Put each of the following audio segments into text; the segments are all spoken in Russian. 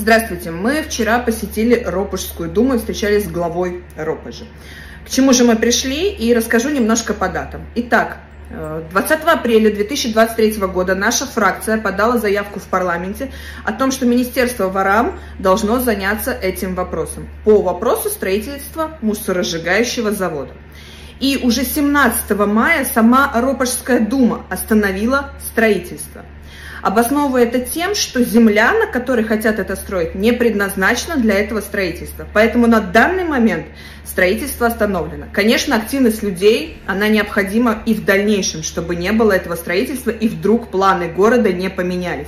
Здравствуйте, мы вчера посетили Ропожскую думу и встречались с главой Ропожи. К чему же мы пришли и расскажу немножко по датам. Итак, 20 э, апреля 2023 года наша фракция подала заявку в парламенте о том, что Министерство ВАРАМ должно заняться этим вопросом по вопросу строительства мусоросжигающего завода. И уже 17 мая сама Ропожская дума остановила строительство – обосновывая это тем, что земля, на которой хотят это строить, не предназначена для этого строительства. Поэтому на данный момент строительство остановлено. Конечно, активность людей, она необходима и в дальнейшем, чтобы не было этого строительства, и вдруг планы города не поменялись.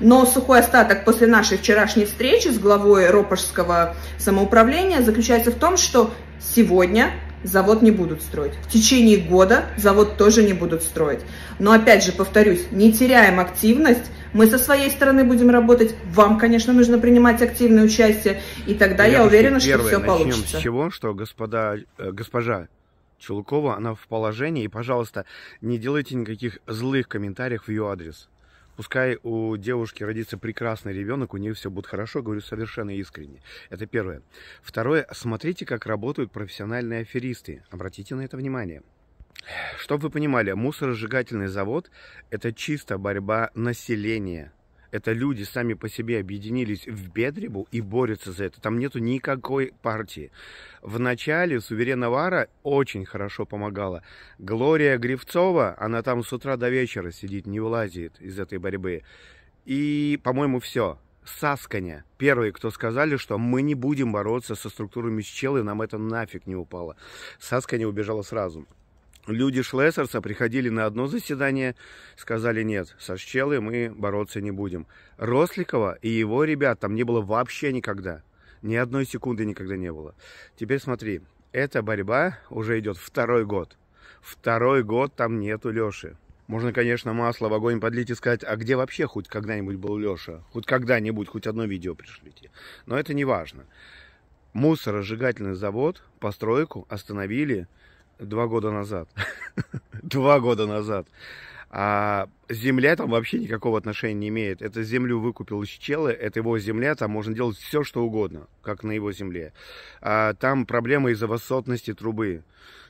Но сухой остаток после нашей вчерашней встречи с главой Ропожского самоуправления заключается в том, что сегодня завод не будут строить. В течение года завод тоже не будут строить. Но опять же, повторюсь, не теряем активность, мы со своей стороны будем работать. Вам, конечно, нужно принимать активное участие. И тогда я, я уверена, что все получится. С чего, что господа, э, госпожа Чулкова, она в положении. И, пожалуйста, не делайте никаких злых комментариев в ее адрес. Пускай у девушки родится прекрасный ребенок, у нее все будет хорошо, говорю совершенно искренне. Это первое. Второе, смотрите, как работают профессиональные аферисты. Обратите на это внимание. Чтобы вы понимали, мусоросжигательный завод – это чисто борьба населения это люди сами по себе объединились в Бедребу и борются за это. Там нету никакой партии. В начале Суверен Навара очень хорошо помогала. Глория Гривцова, она там с утра до вечера сидит, не вылазит из этой борьбы. И, по-моему, все. Сасканя. Первые, кто сказали, что мы не будем бороться со структурами с челы, нам это нафиг не упало. Сасканя убежала сразу. Люди Шлессерса приходили на одно заседание, сказали нет, со Щелой мы бороться не будем. Росликова и его ребят там не было вообще никогда. Ни одной секунды никогда не было. Теперь смотри, эта борьба уже идет второй год. Второй год там нету Леши. Можно, конечно, масло в огонь подлить и сказать, а где вообще хоть когда-нибудь был Леша? Хоть когда-нибудь, хоть одно видео пришлите. Но это не важно. Мусоросжигательный завод, постройку остановили два года назад. два года назад. А земля там вообще никакого отношения не имеет. Это землю выкупил из это его земля, там можно делать все, что угодно, как на его земле. А там проблема из-за высотности трубы.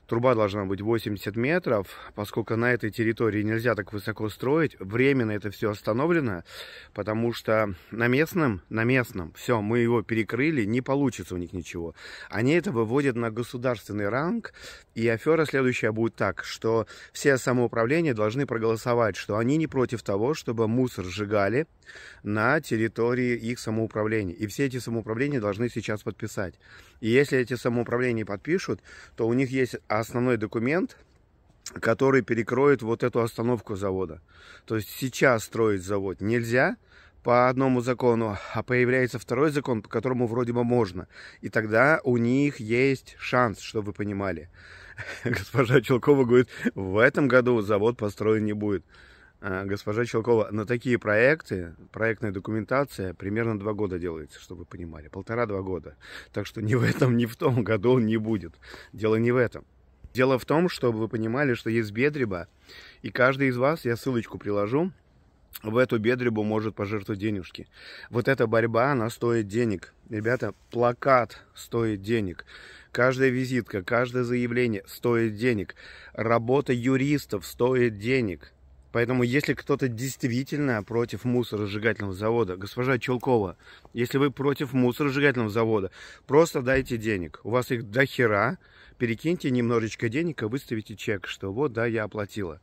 Труба должна быть 80 метров, поскольку на этой территории нельзя так высоко строить. Временно это все остановлено, потому что на местном, на местном, все, мы его перекрыли, не получится у них ничего. Они это выводят на государственный ранг, и афера следующая будет так, что все самоуправления должны проголосовать, что они не против того, чтобы мусор сжигали на территории их самоуправления. И все эти самоуправления должны сейчас подписать. И если эти самоуправления подпишут, то у них есть основной документ, который перекроет вот эту остановку завода. То есть сейчас строить завод нельзя по одному закону, а появляется второй закон, по которому вроде бы можно. И тогда у них есть шанс, чтобы вы понимали. Госпожа Челкова говорит, в этом году завод построен не будет. А, госпожа Челкова. на такие проекты, проектная документация примерно два года делается, чтобы вы понимали. Полтора-два года. Так что ни в этом, ни в том году он не будет. Дело не в этом. Дело в том, чтобы вы понимали, что есть бедреба, и каждый из вас, я ссылочку приложу, в эту бедребу может пожертвовать денежки. Вот эта борьба, она стоит денег. Ребята, плакат стоит денег. Каждая визитка, каждое заявление стоит денег. Работа юристов стоит денег. Поэтому, если кто-то действительно против мусоросжигательного завода, госпожа Челкова, если вы против мусоросжигательного завода, просто дайте денег. У вас их до хера. Перекиньте немножечко денег и выставите чек, что вот, да, я оплатила.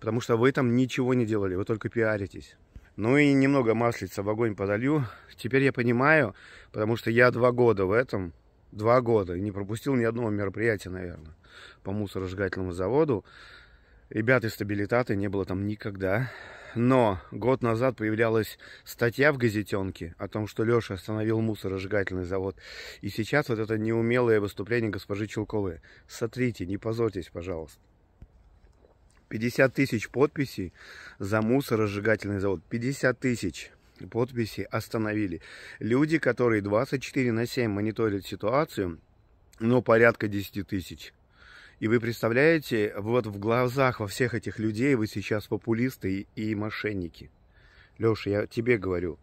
Потому что вы там ничего не делали, вы только пиаритесь. Ну и немного маслица в огонь подолью. Теперь я понимаю, потому что я два года в этом, два года, и не пропустил ни одного мероприятия, наверное, по мусоросжигательному заводу. Ребята, стабилитаты не было там никогда. Но год назад появлялась статья в газетенке о том, что Леша остановил мусоросжигательный завод. И сейчас вот это неумелое выступление госпожи Челковой. Сотрите, не позорьтесь, пожалуйста. 50 тысяч подписей за мусоросжигательный завод. 50 тысяч подписей остановили. Люди, которые 24 на 7 мониторят ситуацию, но ну, порядка 10 тысяч и вы представляете, вот в глазах во всех этих людей вы сейчас популисты и, и мошенники. Леша, я тебе говорю,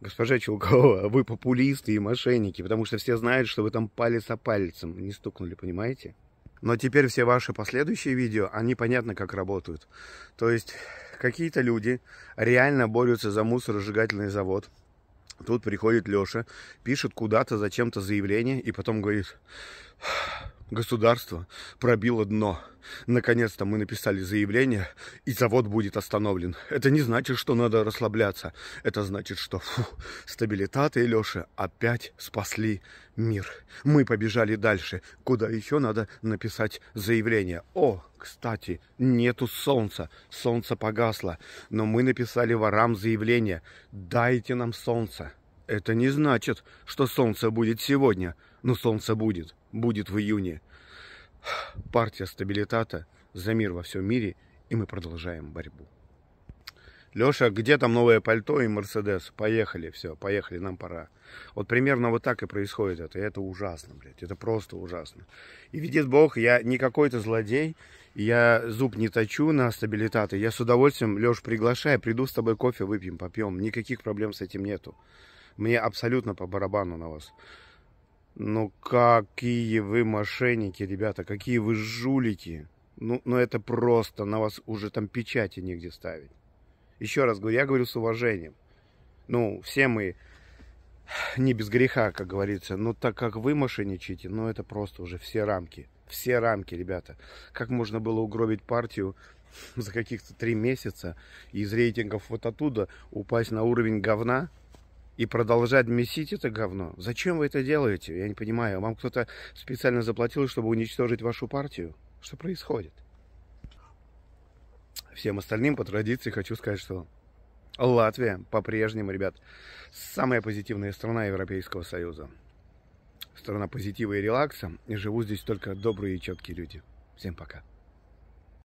госпожа Чулкова, вы популисты и мошенники, потому что все знают, что вы там палец о пальцем не стукнули, понимаете? Но теперь все ваши последующие видео, они понятно как работают. То есть какие-то люди реально борются за мусоросжигательный завод. Тут приходит Леша, пишет куда-то, зачем-то заявление и потом говорит, государство пробило дно. Наконец-то мы написали заявление, и завод будет остановлен. Это не значит, что надо расслабляться. Это значит, что фу, стабилитаты и Леша опять спасли мир. Мы побежали дальше. Куда еще надо написать заявление? О, кстати, нету солнца. Солнце погасло. Но мы написали ворам заявление. Дайте нам солнце. Это не значит, что солнце будет сегодня. Ну, солнце будет. Будет в июне. Партия стабилитата за мир во всем мире. И мы продолжаем борьбу. Леша, где там новое пальто и Мерседес? Поехали, все, поехали, нам пора. Вот примерно вот так и происходит это. И это ужасно, блядь, это просто ужасно. И видит Бог, я не какой-то злодей, я зуб не точу на стабилитаты. Я с удовольствием, Леш, приглашаю, приду с тобой кофе выпьем, попьем. Никаких проблем с этим нету. Мне абсолютно по барабану на вас. Ну какие вы мошенники, ребята, какие вы жулики. Ну, ну это просто, на вас уже там печати негде ставить. Еще раз говорю, я говорю с уважением. Ну, все мы не без греха, как говорится. Но так как вы мошенничаете, ну это просто уже все рамки. Все рамки, ребята. Как можно было угробить партию за каких-то три месяца и из рейтингов вот оттуда упасть на уровень говна? и продолжать месить это говно. Зачем вы это делаете? Я не понимаю. Вам кто-то специально заплатил, чтобы уничтожить вашу партию? Что происходит? Всем остальным по традиции хочу сказать, что Латвия по-прежнему, ребят, самая позитивная страна Европейского Союза. Страна позитива и релакса. И живу здесь только добрые и четкие люди. Всем пока.